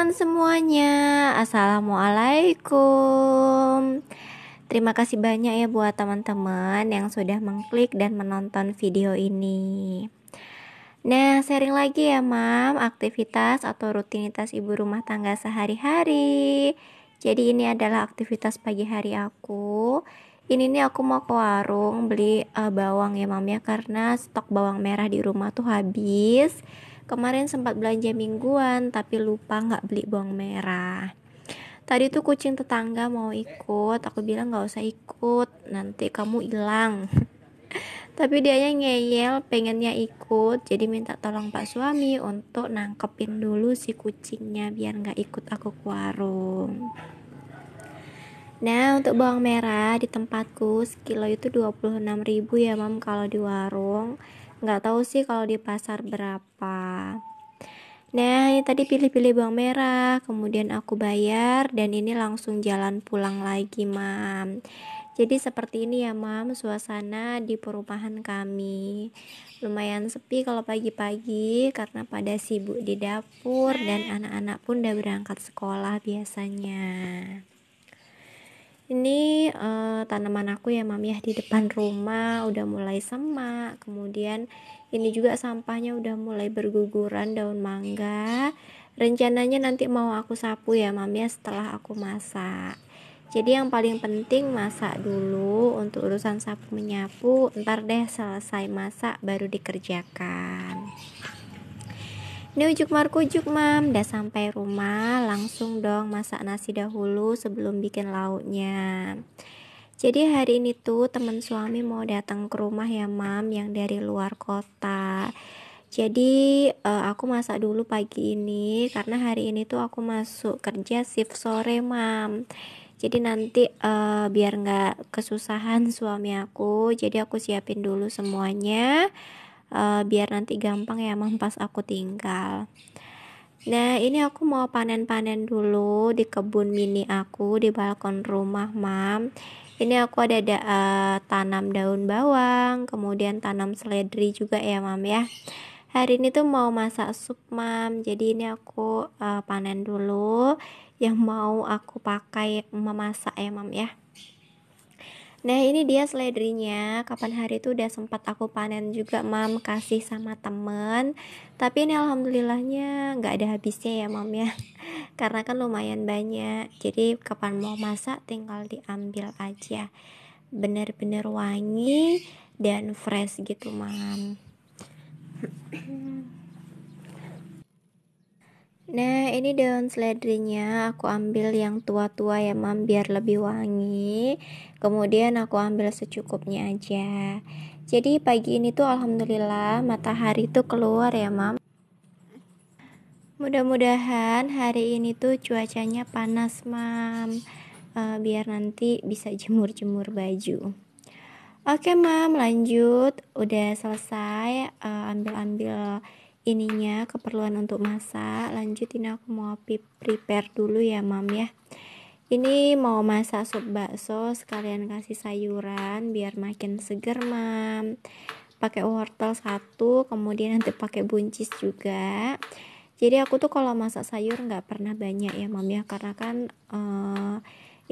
teman-teman semuanya. Assalamualaikum. Terima kasih banyak ya buat teman-teman yang sudah mengklik dan menonton video ini. Nah, sharing lagi ya, Mam, aktivitas atau rutinitas ibu rumah tangga sehari-hari. Jadi ini adalah aktivitas pagi hari aku. Ini nih aku mau ke warung beli uh, bawang ya, Mam ya, karena stok bawang merah di rumah tuh habis Kemarin sempat belanja mingguan tapi lupa nggak beli bawang merah. Tadi tuh kucing tetangga mau ikut, aku bilang nggak usah ikut, nanti kamu hilang. tapi dia ngeyel pengennya ikut jadi minta tolong pak suami untuk nangkepin dulu si kucingnya biar nggak ikut aku ke warung Nah untuk bawang merah di tempatku sekilo itu ribu ya mam kalau di warung nggak tahu sih kalau di pasar berapa nah ini tadi pilih-pilih bawang merah kemudian aku bayar dan ini langsung jalan pulang lagi mam jadi seperti ini ya mam suasana di perumahan kami lumayan sepi kalau pagi-pagi karena pada sibuk di dapur dan anak-anak pun udah berangkat sekolah biasanya ini uh, Eh, tanaman aku ya mami ya di depan rumah udah mulai semak kemudian ini juga sampahnya udah mulai berguguran daun mangga rencananya nanti mau aku sapu ya mami ya setelah aku masak jadi yang paling penting masak dulu untuk urusan sapu menyapu ntar deh selesai masak baru dikerjakan ini ujuk marku ujuk mam Udah sampai rumah langsung dong masak nasi dahulu sebelum bikin lauknya jadi hari ini tuh teman suami mau datang ke rumah ya mam yang dari luar kota. Jadi uh, aku masak dulu pagi ini karena hari ini tuh aku masuk kerja shift sore mam. Jadi nanti uh, biar nggak kesusahan suami aku, jadi aku siapin dulu semuanya uh, biar nanti gampang ya mam pas aku tinggal. Nah, ini aku mau panen-panen dulu di kebun mini aku di balkon rumah, Mam ini aku ada da uh, tanam daun bawang kemudian tanam seledri juga ya mam ya hari ini tuh mau masak sup mam jadi ini aku uh, panen dulu yang mau aku pakai memasak ya mam ya Nah ini dia seledrinya Kapan hari itu udah sempat aku panen juga mam Kasih sama temen Tapi ini alhamdulillahnya Gak ada habisnya ya mam ya Karena kan lumayan banyak Jadi kapan mau masak tinggal diambil aja Bener-bener wangi dan fresh gitu mam Nah, ini daun seledrinya aku ambil yang tua-tua ya, Mam, biar lebih wangi. Kemudian aku ambil secukupnya aja. Jadi pagi ini tuh alhamdulillah matahari tuh keluar ya, Mam. Mudah-mudahan hari ini tuh cuacanya panas, Mam. Uh, biar nanti bisa jemur-jemur baju. Oke, Mam, lanjut. Udah selesai eh, ambil-ambil uh, ambil -ambil ininya keperluan untuk masak lanjut ini aku mau prepare dulu ya mam ya ini mau masak sup bakso sekalian kasih sayuran biar makin seger mam pakai wortel satu kemudian nanti pakai buncis juga jadi aku tuh kalau masak sayur nggak pernah banyak ya mam ya karena kan uh,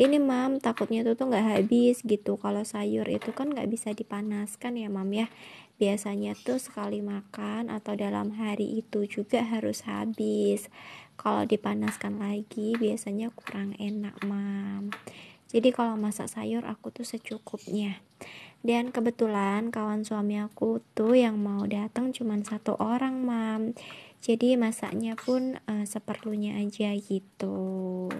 ini mam takutnya itu tuh nggak habis gitu kalau sayur itu kan nggak bisa dipanaskan ya mam ya biasanya tuh sekali makan atau dalam hari itu juga harus habis kalau dipanaskan lagi biasanya kurang enak mam jadi kalau masak sayur aku tuh secukupnya dan kebetulan kawan suami aku tuh yang mau datang cuma satu orang mam jadi masaknya pun uh, seperlunya aja gitu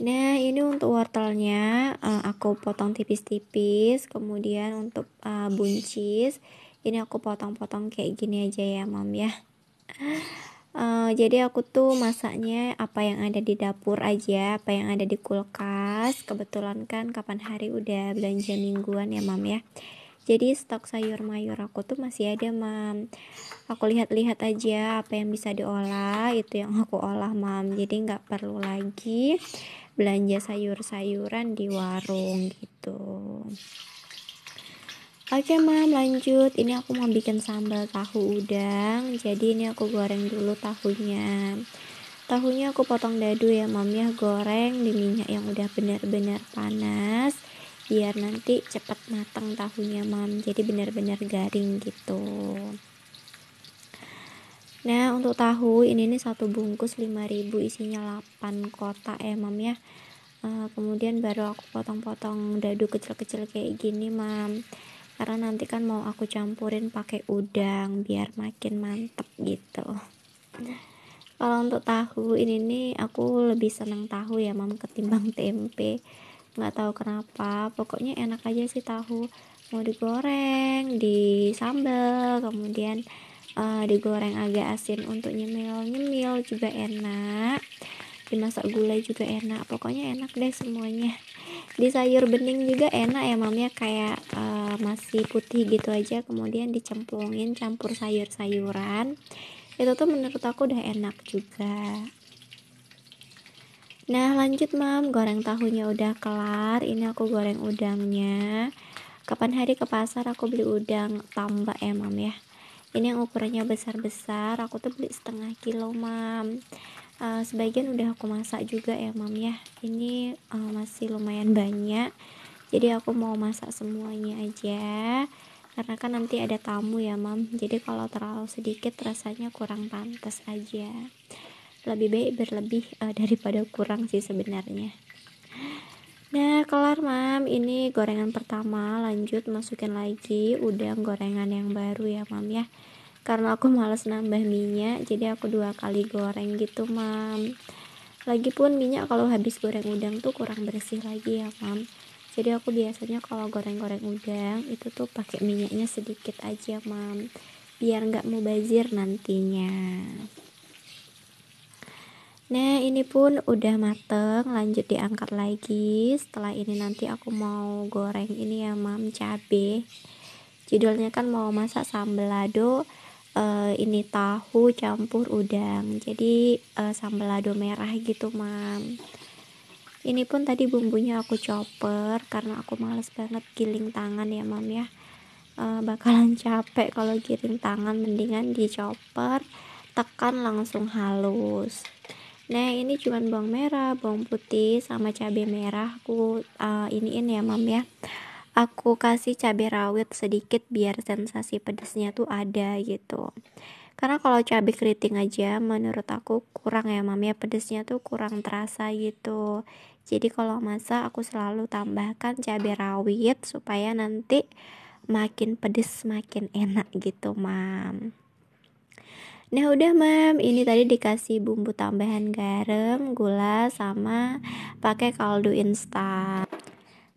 Nah, ini untuk wortelnya uh, aku potong tipis-tipis, kemudian untuk uh, buncis ini aku potong-potong kayak gini aja ya, Mam ya. Uh, jadi aku tuh masaknya apa yang ada di dapur aja, apa yang ada di kulkas. Kebetulan kan kapan hari udah belanja mingguan ya, Mam ya. Jadi stok sayur mayur aku tuh masih ada, Mam. Aku lihat-lihat aja apa yang bisa diolah, itu yang aku olah, Mam. Jadi nggak perlu lagi belanja sayur-sayuran di warung gitu Oke mam lanjut ini aku mau bikin sambal tahu udang jadi ini aku goreng dulu tahunya tahunya aku potong dadu ya mam ya goreng di minyak yang udah benar-benar panas biar nanti cepat matang tahunya mam jadi benar-benar garing gitu Nah, untuk tahu ini nih satu bungkus 5000 isinya 8 kotak ya, Mam ya. Uh, kemudian baru aku potong-potong dadu kecil-kecil kayak gini, Mam. Karena nanti kan mau aku campurin pakai udang biar makin mantep gitu. Kalau untuk tahu ini nih aku lebih senang tahu ya, Mam ketimbang tempe. nggak tahu kenapa, pokoknya enak aja sih tahu. Mau digoreng, di disambel, kemudian uh, digoreng agak asin untuk nyemil-nyemil juga enak dimasak gulai juga enak pokoknya enak deh semuanya di sayur bening juga enak ya mamnya kayak uh, masih putih gitu aja kemudian dicemplungin campur sayur-sayuran itu tuh menurut aku udah enak juga nah lanjut mam goreng tahunya udah kelar ini aku goreng udangnya kapan hari ke pasar aku beli udang tambah ya mam ya ini yang ukurannya besar-besar aku tuh beli setengah kilo mam uh, sebagian udah aku masak juga ya mam ya ini uh, masih lumayan banyak jadi aku mau masak semuanya aja karena kan nanti ada tamu ya mam jadi kalau terlalu sedikit rasanya kurang pantas aja lebih baik berlebih uh, daripada kurang sih sebenarnya kelar mam ini gorengan pertama lanjut masukin lagi udang gorengan yang baru ya mam ya karena aku males nambah minyak jadi aku dua kali goreng gitu mam lagi pun minyak kalau habis goreng udang tuh kurang bersih lagi ya mam jadi aku biasanya kalau goreng-goreng udang itu tuh pakai minyaknya sedikit aja mam biar nggak mau bazir nantinya Nah ini pun udah mateng lanjut diangkat lagi setelah ini nanti aku mau goreng ini ya mam cabe judulnya kan mau masak lado. uh, ini tahu campur udang jadi uh, lado merah gitu mam ini pun tadi bumbunya aku chopper karena aku males banget giling tangan ya mam ya uh, bakalan capek kalau giling tangan mendingan di chopper tekan langsung halus nah ini cuman bawang merah bawang putih sama cabai merah aku uh, eh, ini ya mam ya aku kasih cabai rawit sedikit biar sensasi pedasnya tuh ada gitu karena kalau cabai keriting aja menurut aku kurang ya mam ya Pedasnya tuh kurang terasa gitu jadi kalau masa aku selalu tambahkan cabai rawit supaya nanti makin pedes makin enak gitu mam Nah udah mam, ini tadi dikasih bumbu tambahan garam, gula, sama pakai kaldu instan.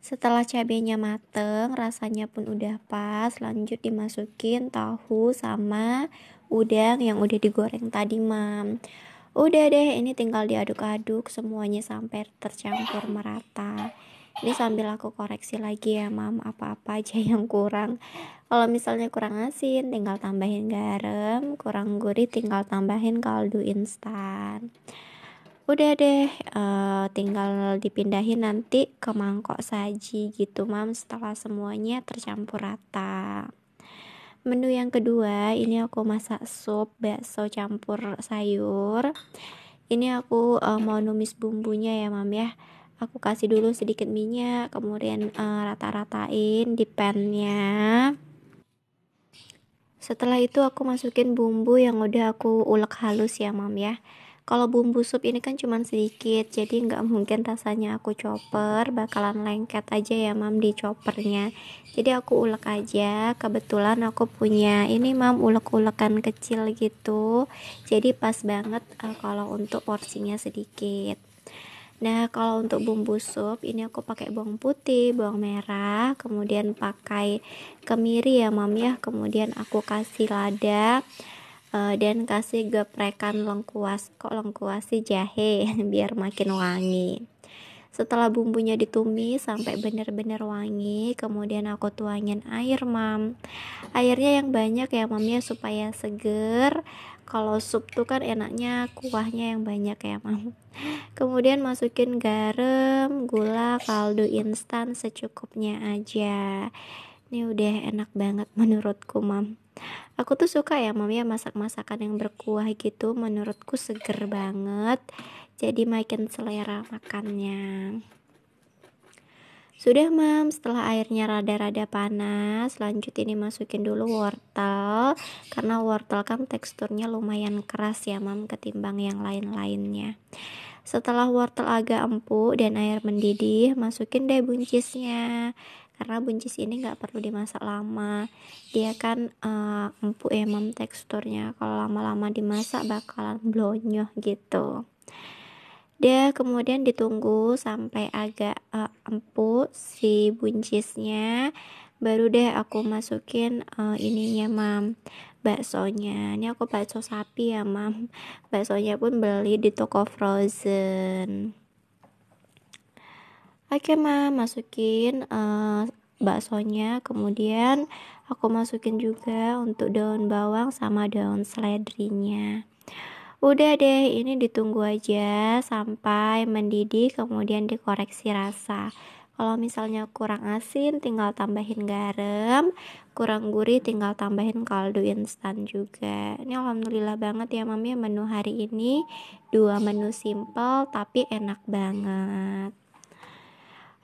Setelah cabenya mateng, rasanya pun udah pas. Lanjut dimasukin tahu sama udang yang udah digoreng tadi, mam. Udah deh, ini tinggal diaduk-aduk semuanya sampai tercampur merata ini sambil aku koreksi lagi ya mam apa-apa aja yang kurang kalau misalnya kurang asin tinggal tambahin garam kurang gurih tinggal tambahin kaldu instan udah deh e, tinggal dipindahin nanti ke mangkok saji gitu mam setelah semuanya tercampur rata menu yang kedua ini aku masak sup bakso campur sayur ini aku uh, mau numis bumbunya ya mam ya aku kasih dulu sedikit minyak kemudian uh, rata-ratain di pannya setelah itu aku masukin bumbu yang udah aku ulek halus ya mam ya kalau bumbu sup ini kan cuman sedikit jadi nggak mungkin rasanya aku chopper bakalan lengket aja ya mam di choppernya jadi aku ulek aja kebetulan aku punya ini mam ulek-ulekan kecil gitu jadi pas banget uh, kalau untuk porsinya sedikit Nah, kalau untuk bumbu sup ini aku pakai bawang putih, bawang merah, kemudian pakai kemiri ya, Mam ya. Kemudian aku kasih lada eh, dan kasih geprekan lengkuas. Kok lengkuas sih jahe biar makin wangi. Setelah bumbunya ditumis sampai benar-benar wangi, kemudian aku tuangin air, Mam. Airnya yang banyak ya, Mam ya, supaya seger kalau sup tuh kan enaknya kuahnya yang banyak ya mam kemudian masukin garam gula kaldu instan secukupnya aja ini udah enak banget menurutku mam aku tuh suka ya mam ya masak-masakan yang berkuah gitu menurutku seger banget jadi makin selera makannya sudah mam, setelah airnya rada-rada panas, lanjut ini masukin dulu wortel karena wortel kan teksturnya lumayan keras ya mam ketimbang yang lain-lainnya. Setelah wortel agak empuk dan air mendidih, masukin deh buncisnya karena buncis ini nggak perlu dimasak lama dia kan uh, empuk ya mam teksturnya kalau lama-lama dimasak bakalan blonyoh gitu dia kemudian ditunggu sampai agak uh, empuk si buncisnya. Baru deh aku masukin uh, ininya, Mam. Baksonya. Ini aku bakso sapi ya, Mam. Baksonya pun beli di toko frozen. Oke, Mam, masukin uh, baksonya kemudian aku masukin juga untuk daun bawang sama daun seledrinya Udah deh, ini ditunggu aja sampai mendidih kemudian dikoreksi rasa. Kalau misalnya kurang asin tinggal tambahin garam, kurang gurih tinggal tambahin kaldu instan juga. Ini alhamdulillah banget ya mami ya, menu hari ini dua menu simple tapi enak banget.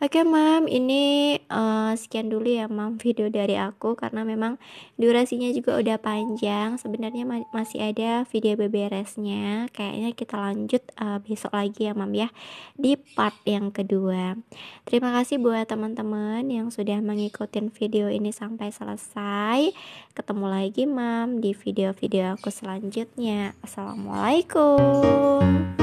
Oke mam, ini uh, sekian dulu ya mam video dari aku karena memang durasinya juga udah panjang. Sebenarnya ma masih ada video beberesnya. Kayaknya kita lanjut uh, besok lagi ya mam ya di part yang kedua. Terima kasih buat teman-teman yang sudah mengikuti video ini sampai selesai. Ketemu lagi mam di video-video aku selanjutnya. Assalamualaikum.